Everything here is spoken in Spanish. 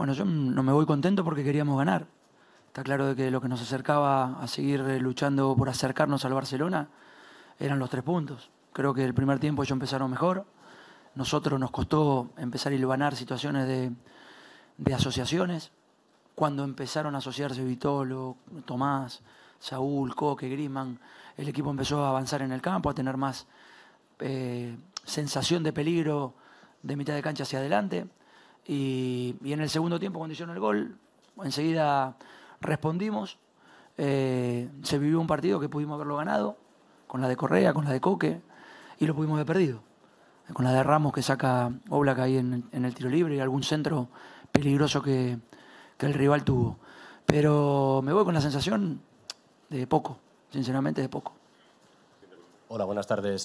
Bueno, yo no me voy contento porque queríamos ganar. Está claro de que lo que nos acercaba a seguir eh, luchando por acercarnos al Barcelona eran los tres puntos. Creo que el primer tiempo ellos empezaron mejor. Nosotros nos costó empezar a hilvanar situaciones de, asociaciones. Cuando empezaron a asociarse Vitolo, Tomás, Saúl, Coque, Grisman, el equipo empezó a avanzar en el campo, a tener más eh, sensación de peligro de mitad de cancha hacia adelante. Y, en el segundo tiempo, cuando hicieron el gol, enseguida respondimos. Eh, se vivió un partido que pudimos haberlo ganado, con la de Correa, con la de Coque, y lo pudimos haber perdido. Con la de Ramos que saca Oblak ahí en, en el tiro libre y algún centro peligroso que el rival tuvo. Pero me voy con la sensación de poco, sinceramente de poco. Hola, buenas tardes.